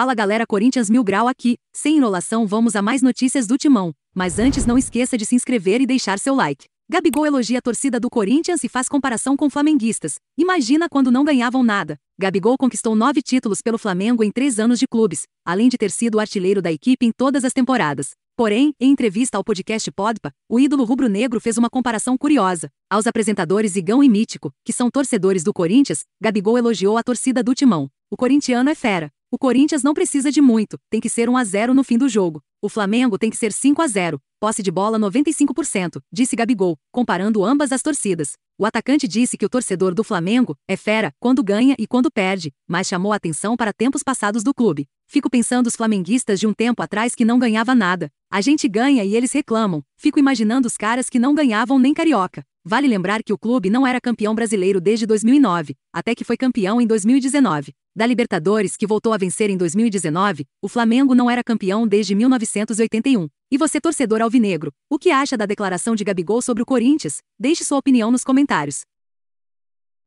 Fala galera Corinthians Mil Grau aqui, sem enrolação vamos a mais notícias do Timão, mas antes não esqueça de se inscrever e deixar seu like. Gabigol elogia a torcida do Corinthians e faz comparação com flamenguistas. Imagina quando não ganhavam nada. Gabigol conquistou nove títulos pelo Flamengo em três anos de clubes, além de ter sido o artilheiro da equipe em todas as temporadas. Porém, em entrevista ao podcast Podpa, o ídolo rubro-negro fez uma comparação curiosa. Aos apresentadores Igão e Mítico, que são torcedores do Corinthians, Gabigol elogiou a torcida do Timão. O corintiano é fera. O Corinthians não precisa de muito, tem que ser 1 a 0 no fim do jogo. O Flamengo tem que ser 5 a 0. Posse de bola 95%, disse Gabigol, comparando ambas as torcidas. O atacante disse que o torcedor do Flamengo é fera quando ganha e quando perde, mas chamou atenção para tempos passados do clube. Fico pensando os flamenguistas de um tempo atrás que não ganhava nada. A gente ganha e eles reclamam. Fico imaginando os caras que não ganhavam nem carioca. Vale lembrar que o clube não era campeão brasileiro desde 2009, até que foi campeão em 2019. Da Libertadores, que voltou a vencer em 2019, o Flamengo não era campeão desde 1981. E você, torcedor alvinegro, o que acha da declaração de Gabigol sobre o Corinthians? Deixe sua opinião nos comentários.